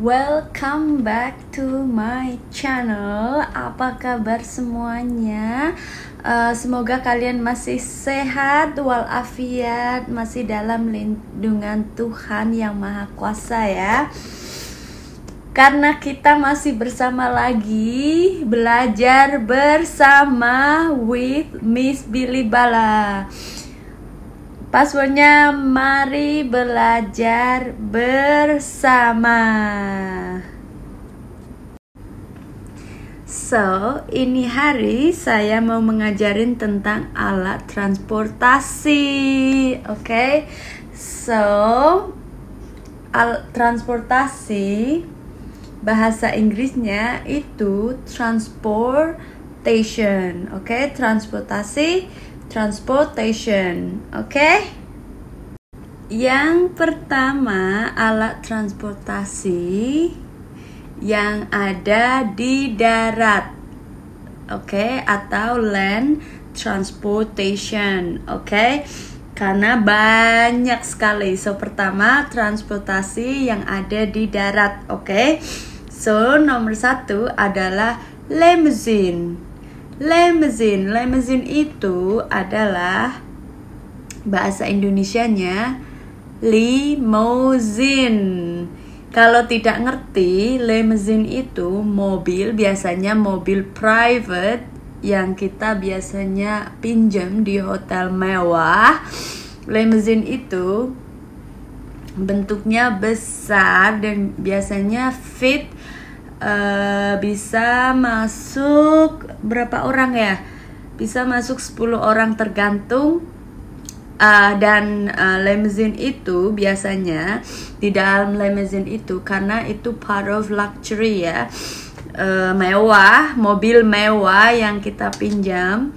Welcome back to my channel. Apa kabar semuanya? Uh, semoga kalian masih sehat walafiat, masih dalam lindungan Tuhan yang Maha Kuasa ya. Karena kita masih bersama lagi belajar bersama with Miss Billy Bala. Passwordnya mari belajar bersama. So, ini hari saya mau mengajarin tentang alat transportasi. Oke. Okay? So, alat transportasi bahasa Inggrisnya itu transportation. Oke, okay? transportasi transportation. Oke? Okay? Yang pertama, alat transportasi yang ada di darat. Oke, okay? atau land transportation. Oke? Okay? Karena banyak sekali. So, pertama transportasi yang ada di darat. Oke? Okay? So, nomor satu adalah limousine. Lemezin. Lemezin itu adalah bahasa Indonesia-nya limousin. Kalau tidak ngerti, limousine itu mobil, biasanya mobil private yang kita biasanya pinjam di hotel mewah. Limousine itu bentuknya besar dan biasanya fit Eh, bisa masuk berapa orang ya? Bisa masuk 10 orang tergantung uh, dan uh, limousine itu biasanya di dalam limousine itu karena itu part of luxury ya uh, mewah mobil mewah yang kita pinjam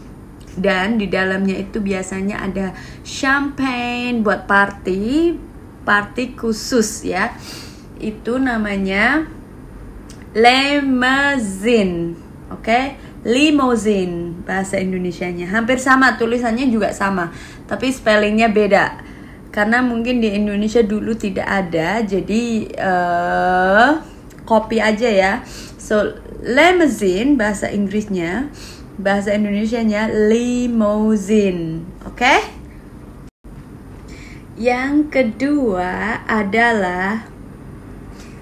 dan di dalamnya itu biasanya ada champagne buat party party khusus ya itu namanya Lemazin. oke? Okay? limousin bahasa nya Hampir sama tulisannya juga sama, tapi spellingnya beda. Karena mungkin di Indonesia dulu tidak ada, jadi uh, copy aja ya. So limousin bahasa Inggrisnya, bahasa Indonesia-nya limozin, oke? Okay? Yang kedua adalah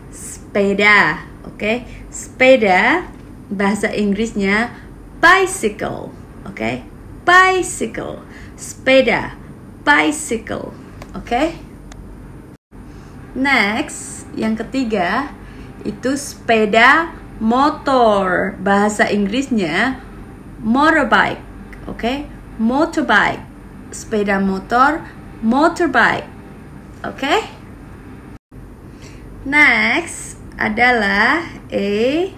sepeda Oke, okay? sepeda bahasa Inggrisnya bicycle. Oke, okay? bicycle. Sepeda, bicycle. Oke. Okay? Next, yang ketiga itu sepeda motor. Bahasa Inggrisnya motorbike. Oke, okay? motorbike. Sepeda motor, motorbike. Oke. Okay? Next, adalah E.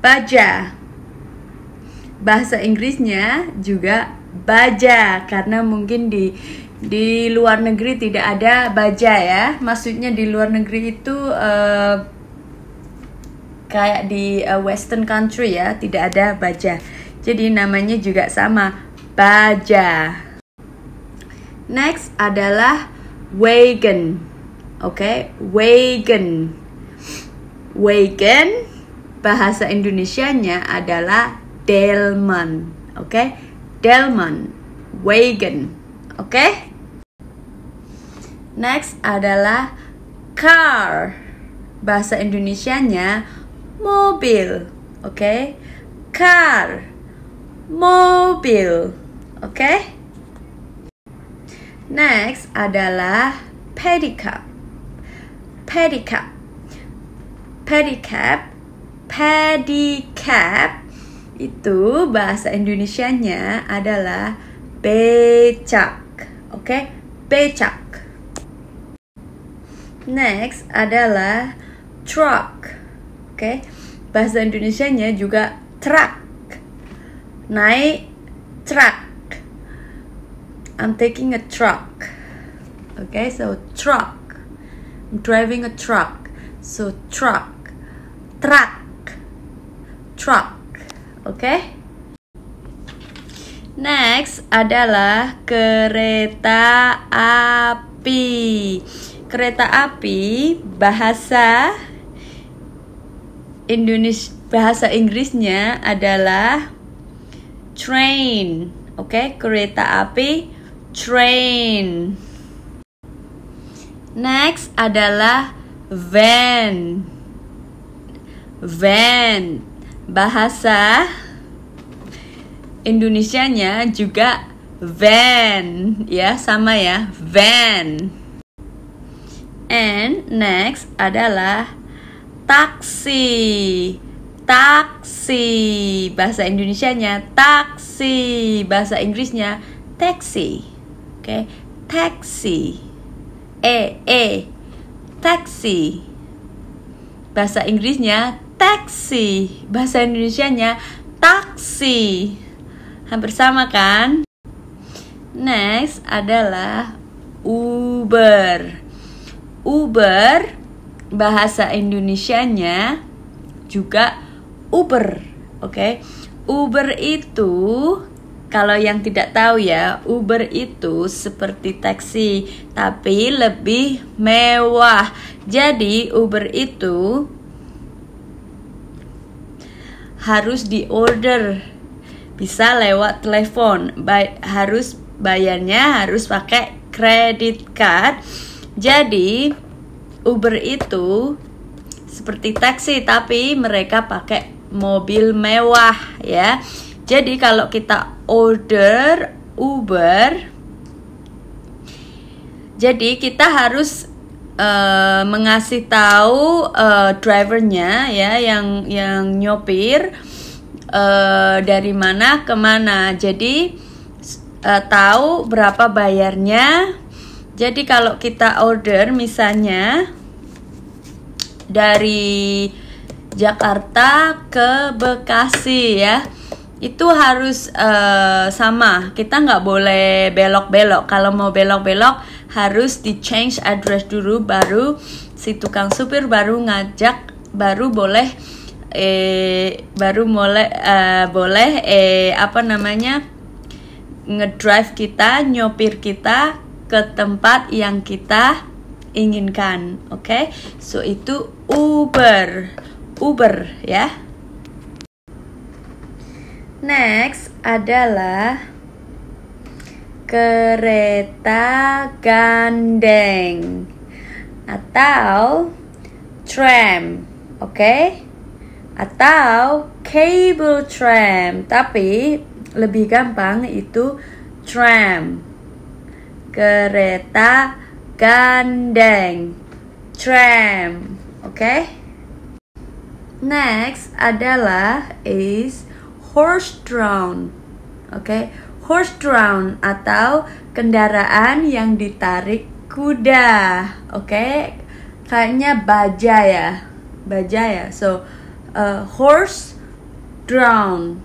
Baja. Bahasa Inggrisnya juga baja karena mungkin di di luar negeri tidak ada baja ya. Maksudnya di luar negeri itu uh, kayak di uh, western country ya, tidak ada baja. Jadi namanya juga sama, baja. Next adalah wagon. Oke, okay? wagon. Weekend bahasa Indonesianya adalah delman, oke? Okay? Delman, wagon, oke? Okay? Next adalah car. Bahasa Indonesianya mobil, oke? Okay? Car, mobil, oke? Okay? Next adalah pedicab. Pedicab pedicab pedicab itu bahasa Indonesianya adalah becak oke okay? becak next adalah truck oke okay? bahasa Indonesianya juga truck naik truck I'm taking a truck okay so truck I'm driving a truck so truck truck truck oke okay? next adalah kereta api kereta api bahasa Indonesia bahasa Inggrisnya adalah train oke okay? kereta api train next adalah van Van. Bahasa Indonesianya juga van, ya sama ya, van. And next adalah taksi. Taksi bahasa Indonesianya taksi, bahasa Inggrisnya taxi. Oke, okay? taxi. E e taxi. Bahasa Inggrisnya taksi. Bahasa indonesia Indonesianya taksi. Hampir sama kan? Next adalah Uber. Uber bahasa Indonesianya juga Uber. Oke. Okay? Uber itu kalau yang tidak tahu ya, Uber itu seperti taksi tapi lebih mewah. Jadi Uber itu harus di order bisa lewat telepon Bay harus bayarnya harus pakai kredit card jadi Uber itu seperti taksi tapi mereka pakai mobil mewah ya jadi kalau kita order Uber jadi kita harus uh, mengasih tahu uh, drivernya ya yang yang nyopir uh, dari mana ke mana. Jadi uh, tahu berapa bayarnya. Jadi kalau kita order misalnya dari Jakarta ke Bekasi ya itu harus uh, sama kita nggak boleh belok-belok kalau mau belok-belok harus di change address dulu baru si tukang supir baru ngajak baru boleh eh baru boleh eh, uh, boleh eh apa namanya ngedrive kita nyopir kita ke tempat yang kita inginkan oke okay? so itu Uber Uber ya next adalah kereta gandeng atau tram, oke? Okay? Atau cable tram, tapi lebih gampang itu tram. Kereta gandeng, tram, oke? Okay? Next adalah is horse drawn. Oke, okay? horse drawn atau kendaraan yang ditarik kuda. Oke. Okay? Kayaknya baja ya. Baja ya. So uh, horse drawn.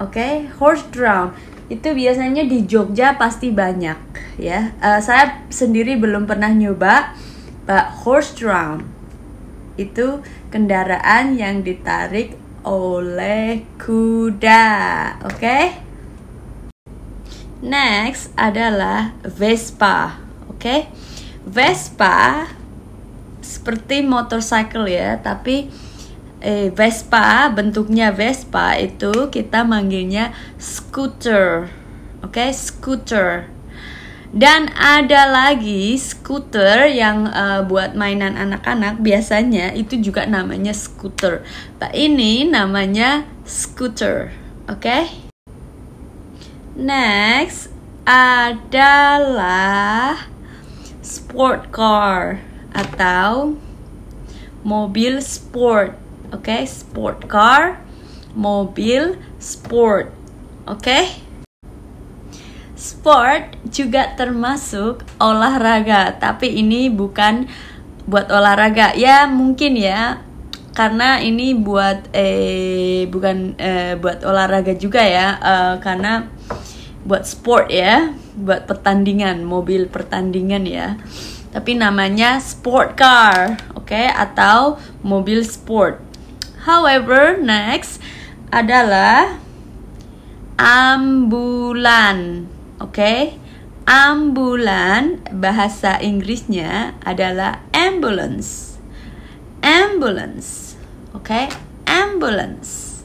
Oke, okay? horse drawn. Itu biasanya di Jogja pasti banyak ya. Uh, saya sendiri belum pernah nyoba but horse drawn. Itu kendaraan yang ditarik oleh kuda. Oke? Okay? Next adalah Vespa, oke? Okay? Vespa seperti motorcycle ya, tapi eh, Vespa bentuknya Vespa itu kita manggilnya scooter, oke? Okay? Scooter. Dan ada lagi scooter yang uh, buat mainan anak-anak biasanya itu juga namanya scooter. Pak nah, ini namanya scooter, oke? Okay? Next adalah sport car atau mobil sport. Oke, okay? sport car, mobil sport. Oke. Okay? Sport juga termasuk olahraga, tapi ini bukan buat olahraga. Ya, mungkin ya karena ini buat eh bukan eh, buat olahraga juga ya eh, karena buat sport ya buat pertandingan mobil pertandingan ya tapi namanya sport car oke okay? atau mobil sport however next adalah ambulan oke okay? ambulan bahasa Inggrisnya adalah ambulance ambulance okay? Ambulance.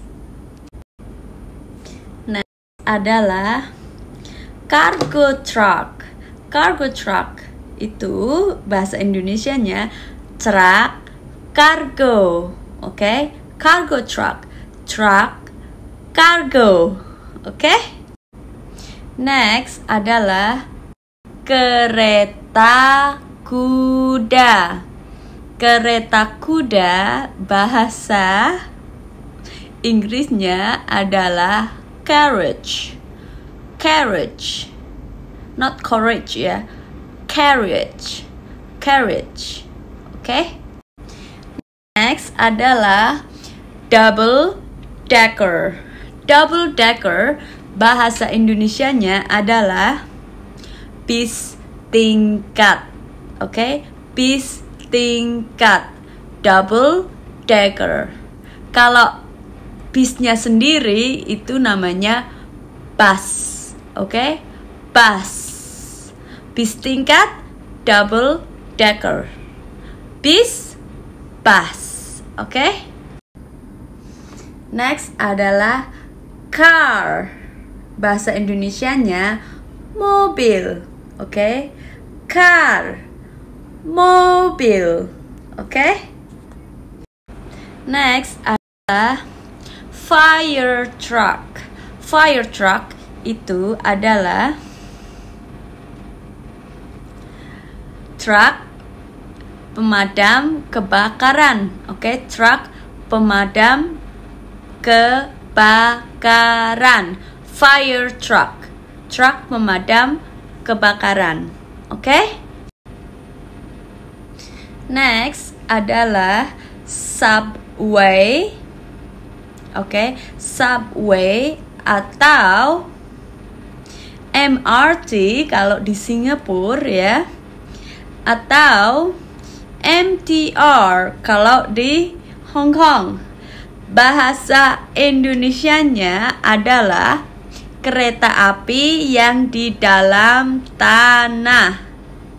Next adalah cargo truck. Cargo truck itu bahasa Indonesia-nya truck cargo, oke? Okay? Cargo truck, truck cargo, oke? Okay? Next adalah kereta kuda. Kereta kuda bahasa Inggrisnya adalah carriage. Carriage. Not courage ya. Carriage. Carriage. Oke. Okay? Next adalah double decker. Double decker bahasa Indonesianya adalah bis tingkat. Oke, okay? bis tingkat double decker. Kalau bisnya sendiri itu namanya bus, oke? Okay? Bus. Bis tingkat double decker. Bis bus, oke? Okay? Next adalah car. Bahasa Indonesianya mobil, oke? Okay? Car mobil. Oke? Okay? Next adalah fire truck. Fire truck itu adalah truck pemadam kebakaran. Oke, okay? truck pemadam kebakaran. Fire truck. Truck pemadam kebakaran. Oke? Okay? Next adalah subway. Oke, okay? subway atau MRT kalau di Singapura ya. Atau MTR kalau di Hong Kong. Bahasa Indonesianya adalah kereta api yang di dalam tanah.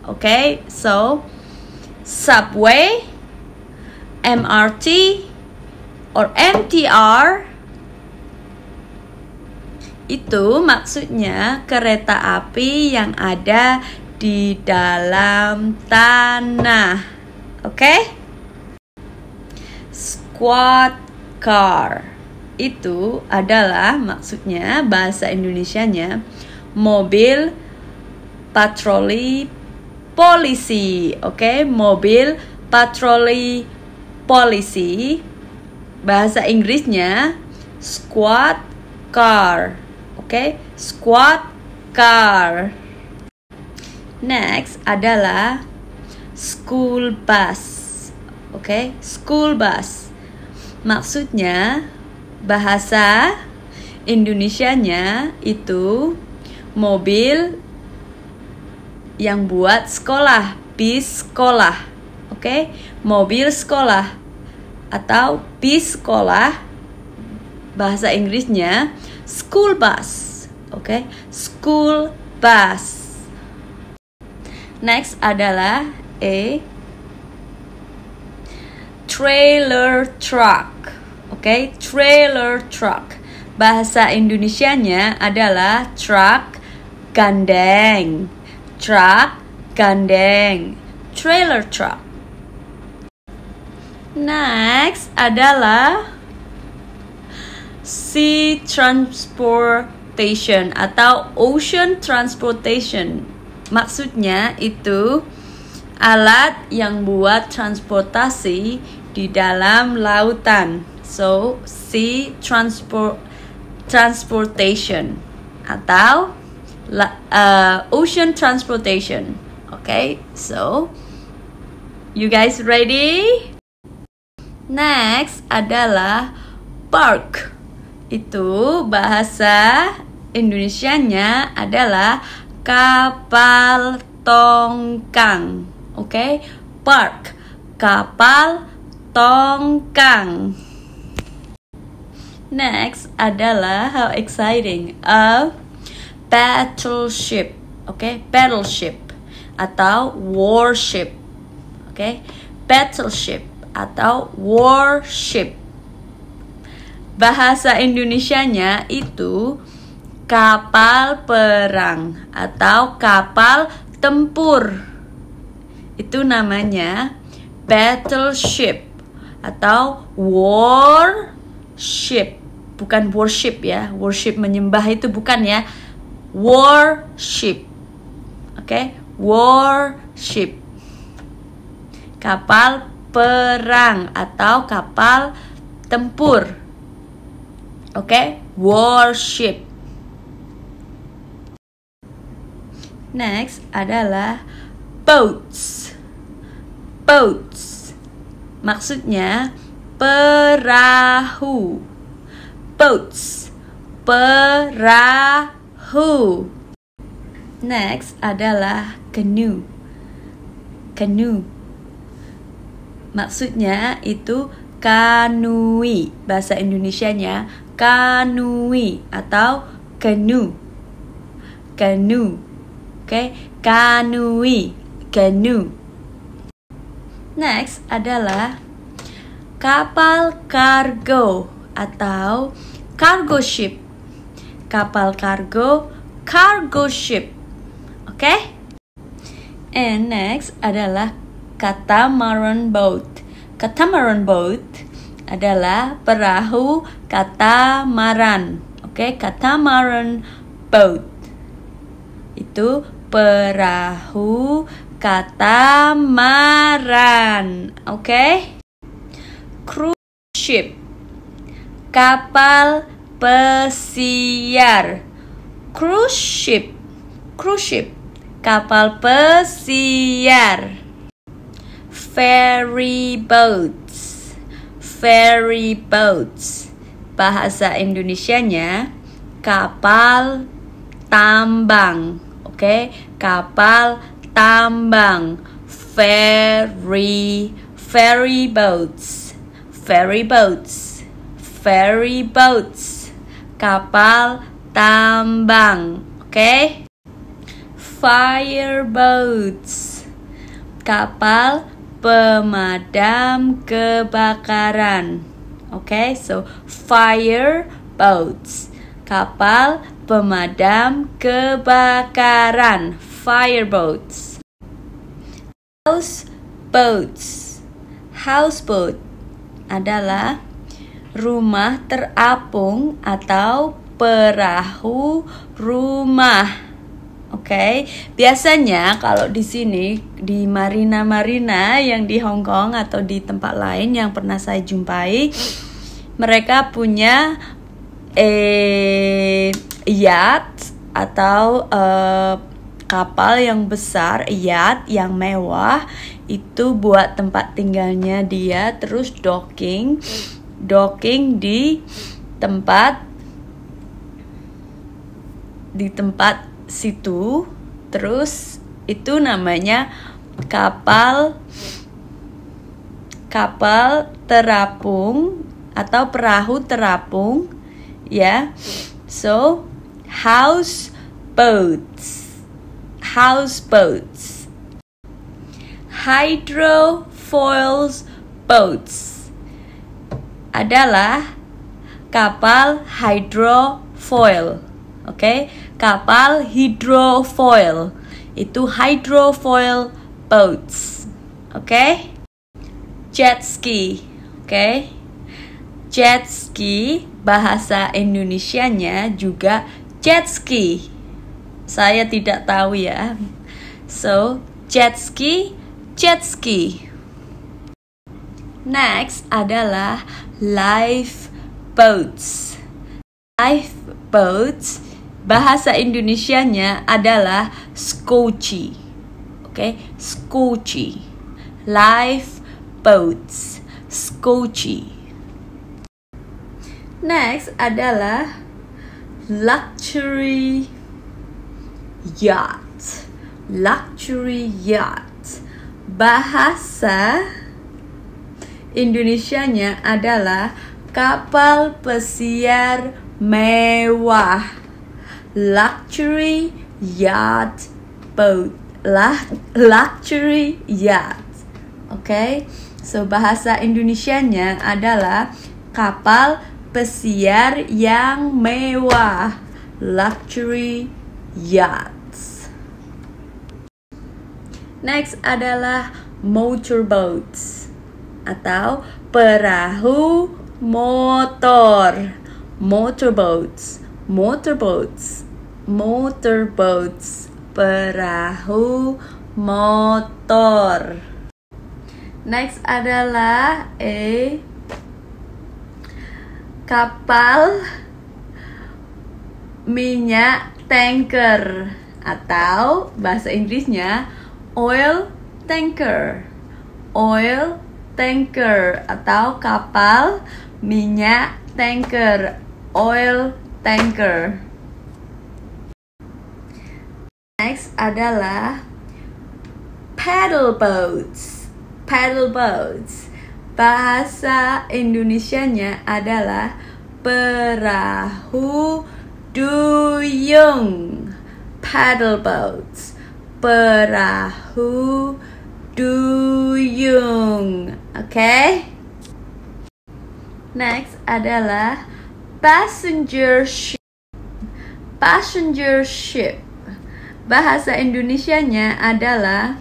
Oke, okay? so subway, MRT, or MTR itu maksudnya kereta api yang ada di dalam tanah. Oke? Okay? Squad car itu adalah maksudnya bahasa Indonesianya mobil patroli polisi. Oke, okay? mobil patroli polisi. Bahasa Inggrisnya squad car. Oke, okay? squad car. Next adalah school bus. Oke, okay? school bus. Maksudnya bahasa Indonesianya itu mobil yang buat sekolah, bis sekolah. Oke, okay? mobil sekolah atau bis sekolah bahasa Inggrisnya school bus. Oke, okay? school bus. Next adalah a trailer truck. Oke, okay? trailer truck. Bahasa Indonesianya adalah truck gandeng. Truck gandeng trailer truck. Next adalah sea transportation atau ocean transportation. Maksudnya itu alat yang buat transportasi di dalam lautan. So, sea transport transportation atau uh, ocean transportation. Okay, so you guys ready? Next adalah park. Itu bahasa Indonesianya adalah kapal tongkang. Oke, okay? park kapal tongkang. Next adalah how exciting. a battleship, oke, okay? battleship atau warship, oke, okay? battleship atau warship. Bahasa Indonesianya itu kapal perang atau kapal tempur. Itu namanya battleship atau warship. Bukan worship ya. Worship menyembah itu bukan ya. Warship. Oke, okay? warship. Kapal perang atau kapal tempur. Oke, okay? warship. Next adalah boats. Boats. Maksudnya perahu. Boats. Perahu who. Next adalah canoe. Canoe. Maksudnya itu kanui bahasa Indonesianya kanui atau canoe. Canoe. Oke, okay? kanui, canoe. Next adalah kapal kargo atau cargo ship kapal kargo cargo ship. Oke? Okay? And next adalah catamaran boat. Catamaran boat adalah perahu katamaran. Oke, okay? catamaran boat. Itu perahu katamaran. Oke? Okay? Cruise ship. Kapal pesiar cruise ship cruise ship kapal pesiar ferry boats ferry boats bahasa Indonesianya kapal tambang oke okay? kapal tambang ferry ferry boats ferry boats ferry boats kapal tambang. Oke? Okay? Fire boats. Kapal pemadam kebakaran. Oke, okay? so fire boats. Kapal pemadam kebakaran. Fire boats. House boats. Houseboat adalah rumah terapung atau perahu rumah. Oke, okay? biasanya kalau di sini di marina-marina yang di Hong Kong atau di tempat lain yang pernah saya jumpai, mereka punya eh yacht atau eh, kapal yang besar, yacht yang mewah itu buat tempat tinggalnya dia, terus docking docking di tempat di tempat situ terus itu namanya kapal kapal terapung atau perahu terapung ya yeah. so house boats house boats hydrofoils boats adalah kapal hydrofoil. Oke, okay? kapal hydrofoil itu hydrofoil boats. Oke, okay? jet ski. Oke, okay? jet ski bahasa Indonesianya juga jet ski. Saya tidak tahu ya. So, jet ski, jet ski. Next adalah lifeboats. Lifeboats bahasa Indonesianya adalah skoci. Oke, okay? skoci. Lifeboats, skoci. Next adalah luxury yacht. Luxury yacht. Bahasa Indonesianya adalah kapal pesiar mewah luxury yacht boat lah luxury yacht oke okay? so bahasa Indonesianya adalah kapal pesiar yang mewah luxury yachts next adalah motorboats atau perahu motor motorboats motorboats motorboats perahu motor next adalah e kapal minyak tanker atau bahasa Inggrisnya oil tanker oil tanker atau kapal minyak tanker, oil tanker. Next adalah paddle boats. Paddle boats. Bahasa Indonesia-nya adalah perahu duyung. Paddle boats. Perahu duyung. Oke. Okay? Next adalah passenger ship. Passenger ship. Bahasa Indonesia-nya adalah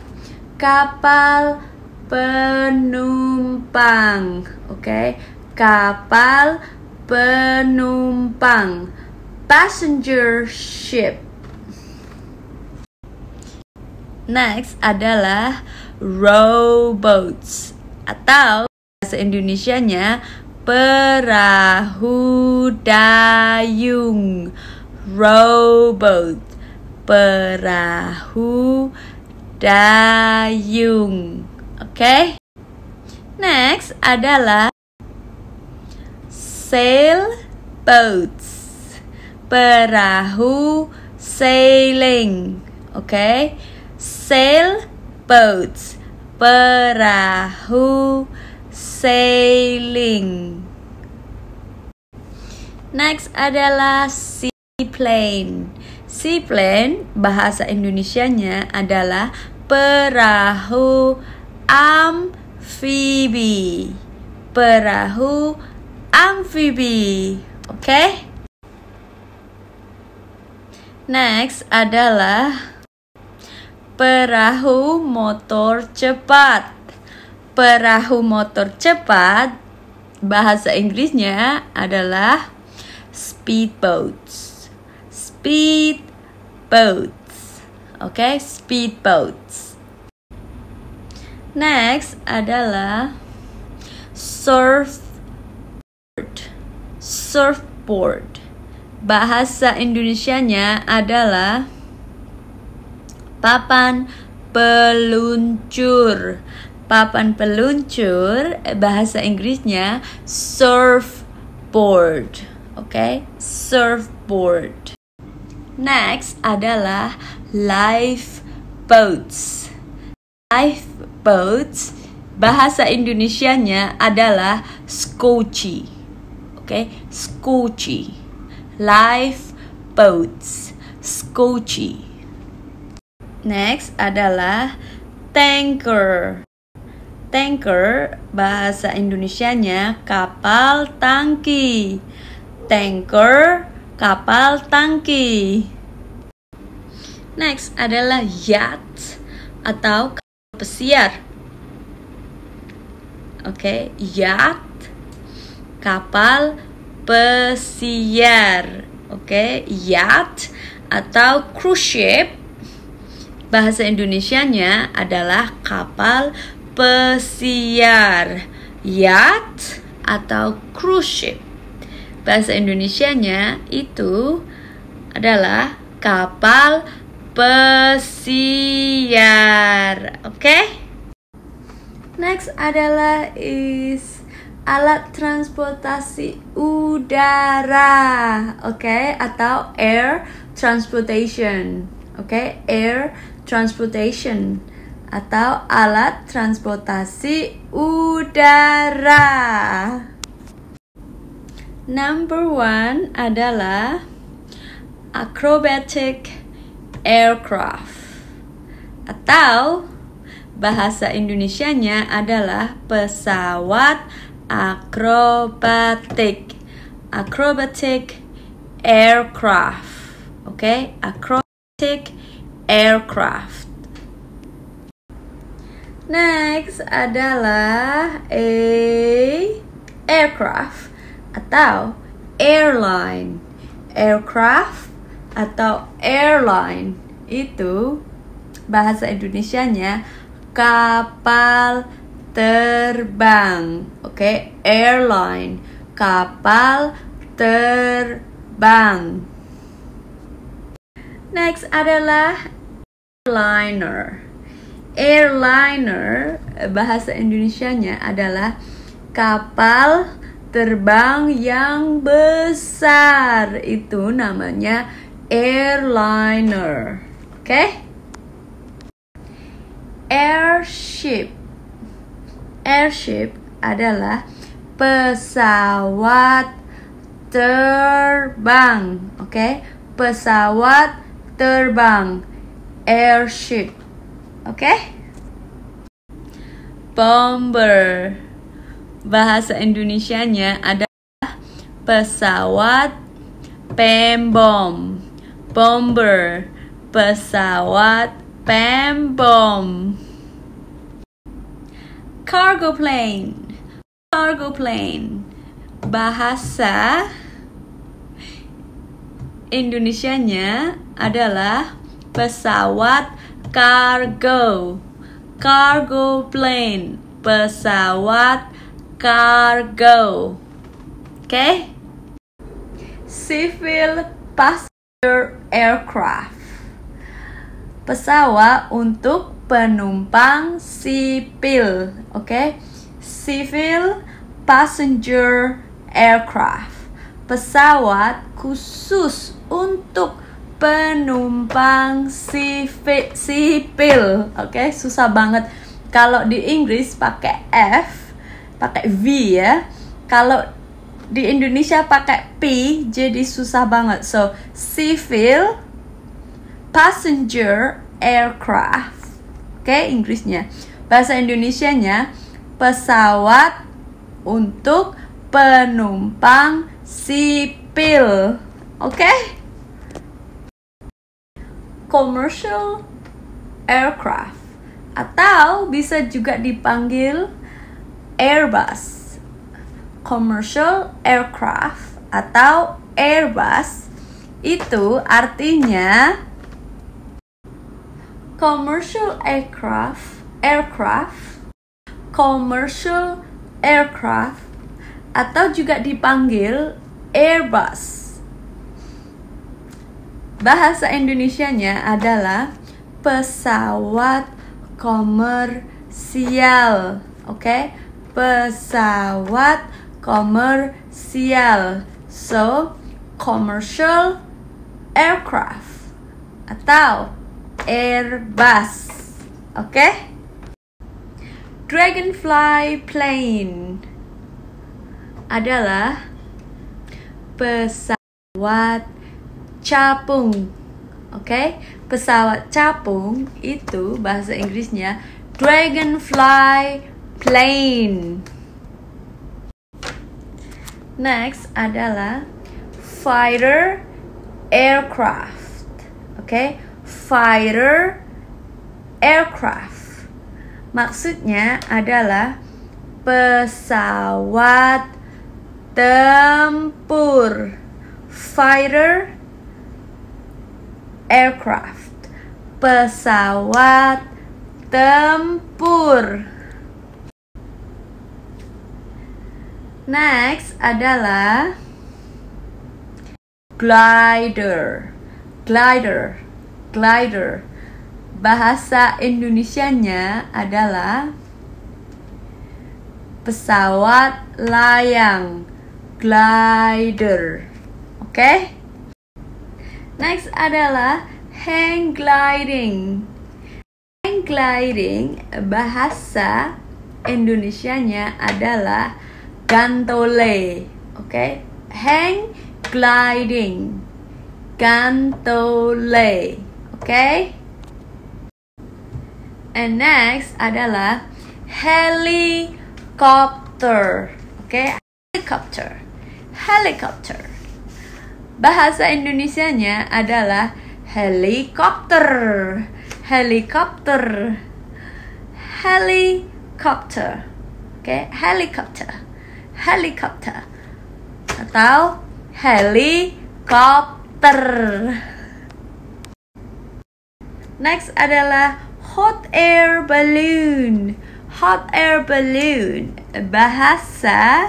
kapal penumpang. Oke, okay? kapal penumpang. Passenger ship. Next adalah rowboats atau bahasa Indonesianya perahu dayung rowboat perahu dayung oke okay? next adalah sailboats perahu sailing oke okay? sail boats perahu sailing next adalah seaplane seaplane bahasa Indonesianya adalah perahu amfibi perahu amfibi oke okay? next adalah Perahu motor cepat. Perahu motor cepat bahasa Inggrisnya adalah speedboats. Speedboats. Oke, okay? speedboats. Next adalah surfboard. Surfboard. Bahasa Indonesianya adalah papan peluncur. Papan peluncur eh, bahasa Inggrisnya surfboard. Oke, okay? surfboard. Next adalah life boats. Life boats bahasa Indonesianya adalah skoci. Oke, okay? skoci. Life boats, skoci. Next adalah tanker. Tanker bahasa Indonesianya kapal tangki. Tanker kapal tangki. Next adalah yacht atau kapal pesiar. Oke, okay, yacht kapal pesiar. Oke, okay, yacht atau cruise ship Bahasa Indonesianya adalah kapal pesiar, yacht atau cruise ship. Bahasa Indonesianya itu adalah kapal pesiar. Oke? Okay? Next adalah is alat transportasi udara, oke, okay? atau air transportation, oke, okay? air transportation atau alat transportasi udara. Number one adalah acrobatic aircraft atau bahasa Indonesianya adalah pesawat akrobatik. Acrobatic aircraft. Oke, okay? acrobatic aircraft. Next adalah a aircraft atau airline. Aircraft atau airline itu bahasa Indonesianya kapal terbang. Oke, okay? airline, kapal terbang. Next adalah airliner. Airliner eh, bahasa Indonesianya adalah kapal terbang yang besar. Itu namanya airliner. Oke? Okay? Airship. Airship adalah pesawat terbang. Oke? Okay? Pesawat terbang airship. Oke? Okay? Bomber. Bahasa Indonesianya adalah pesawat pembom. Bomber. Pesawat pembom. Cargo plane. Cargo plane. Bahasa Indonesianya adalah pesawat cargo cargo plane pesawat cargo oke okay? civil passenger aircraft pesawat untuk penumpang sipil oke okay? civil passenger aircraft pesawat khusus untuk penumpang sipil. Oke, okay? susah banget. Kalau di Inggris pakai F, pakai V ya. Kalau di Indonesia pakai P, jadi susah banget. So, civil passenger aircraft. Oke, okay? Inggrisnya. Bahasa Indonesianya pesawat untuk penumpang sipil. Oke? Okay? commercial aircraft atau bisa juga dipanggil Airbus commercial aircraft atau Airbus itu artinya commercial aircraft aircraft commercial aircraft atau juga dipanggil Airbus Bahasa Indonesianya adalah pesawat komersial. Oke, okay? pesawat komersial. So, commercial aircraft atau Airbus. Oke? Okay? Dragonfly plane adalah pesawat capung. Oke, okay? pesawat capung itu bahasa Inggrisnya dragonfly plane. Next adalah fighter aircraft. Oke, okay? fighter aircraft. Maksudnya adalah pesawat tempur. Fighter aircraft pesawat tempur. Next adalah glider. Glider. Glider. Bahasa Indonesianya adalah pesawat layang glider. Oke? Okay? Next adalah hang gliding. Hang gliding bahasa Indonesianya adalah gantole. Oke, okay? hang gliding. Gantole. Oke? Okay? And next adalah helicopter. Oke, okay? helicopter. Helicopter. Bahasa Indonesianya adalah helikopter. Helikopter. Helikopter. Oke, okay? helikopter. Helikopter. Atau helikopter. Next adalah hot air balloon. Hot air balloon. Bahasa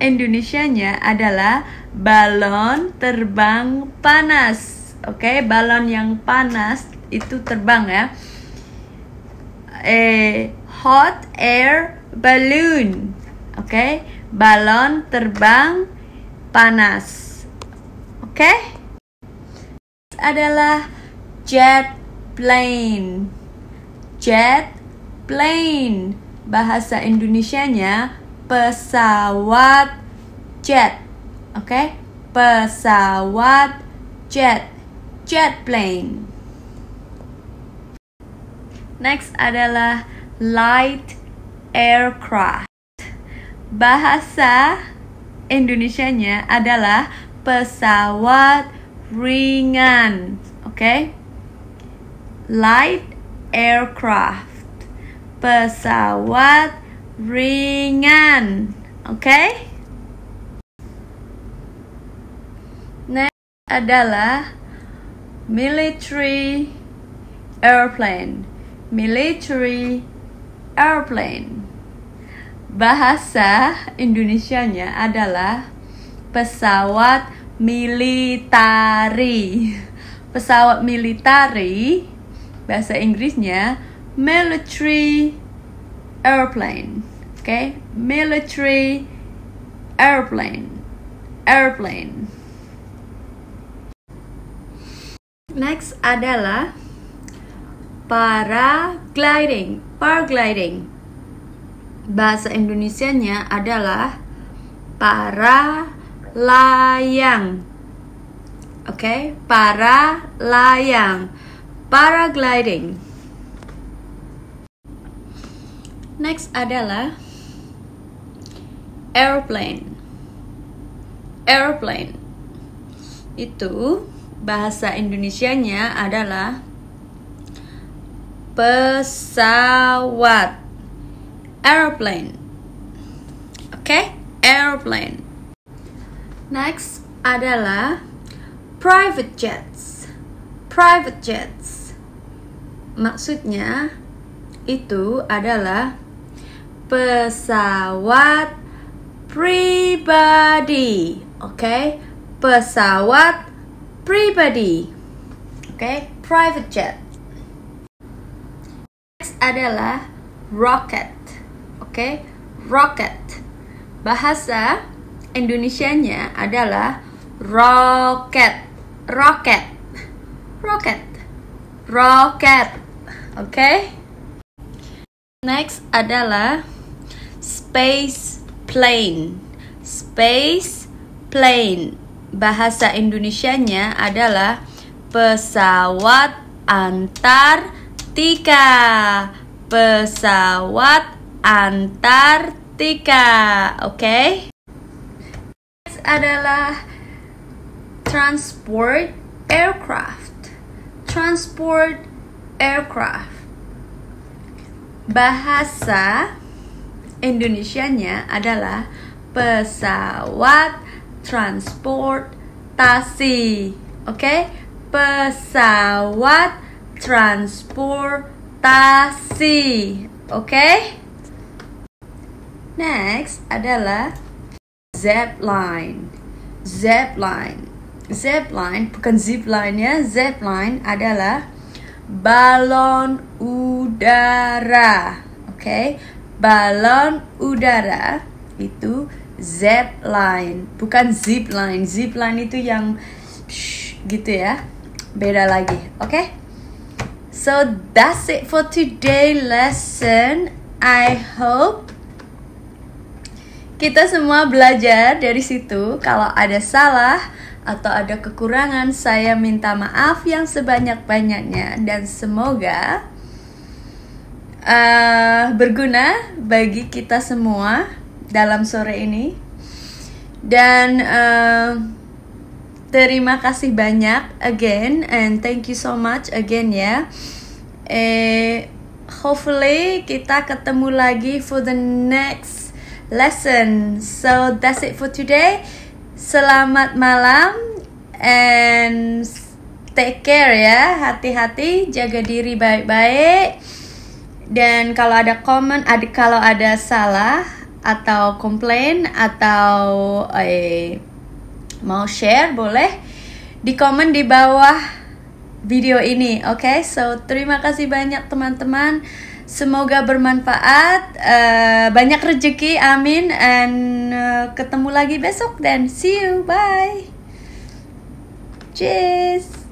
Indonesianya adalah balon terbang panas. Oke, okay? balon yang panas itu terbang ya. Eh, hot air balloon. Oke, okay? balon terbang panas. Oke? Okay? Adalah jet plane. Jet plane. Bahasa Indonesianya pesawat jet. Oke, okay? pesawat jet, jet plane. Next adalah light aircraft. Bahasa Indonesianya adalah pesawat ringan. Oke. Okay? Light aircraft. Pesawat ringan. Oke? Okay? adalah military airplane. Military airplane. Bahasa Indonesianya adalah pesawat militari. Pesawat militari bahasa Inggrisnya military airplane. Oke, okay? military airplane. Airplane. Next adalah paragliding. Paragliding. Bahasa Indonesianya adalah para layang. Oke, okay? para layang. Paragliding. Next adalah airplane. Airplane itu bahasa Indonesianya adalah pesawat airplane oke okay? airplane next adalah private jets private jets maksudnya itu adalah pesawat pribadi oke okay? pesawat pribadi. Oke, okay? private jet. Next adalah rocket. Oke, okay? rocket. Bahasa Indonesianya adalah rocket, rocket, rocket, rocket, Oke. Okay? Next adalah space plane. Space plane bahasa Indonesianya adalah pesawat antartika. Pesawat antartika, oke? Okay? Next adalah transport aircraft. Transport aircraft. Bahasa Indonesianya adalah pesawat transportasi. Oke, okay? pesawat transportasi. Oke. Okay? Next adalah zipline. Zipline. Zipline bukan zipline ya. Zipline adalah balon udara. Oke, okay? balon udara itu Z line, bukan zip line. Zip line itu yang shh, gitu ya. Beda lagi, oke? Okay? So that's it for today lesson. I hope kita semua belajar dari situ. Kalau ada salah atau ada kekurangan, saya minta maaf yang sebanyak-banyaknya dan semoga uh, berguna bagi kita semua dalam sore ini. Dan uh, terima kasih banyak again and thank you so much again ya. Eh hopefully kita ketemu lagi for the next lesson. So that's it for today. Selamat malam and take care ya. Hati-hati, jaga diri baik-baik. Dan kalau ada komen, ada kalau ada salah atau komplain atau eh, mau share boleh di komen di bawah video ini. Oke, okay? so terima kasih banyak teman-teman. Semoga bermanfaat, uh, banyak rezeki, amin, and uh, ketemu lagi besok dan see you, bye. Cheers.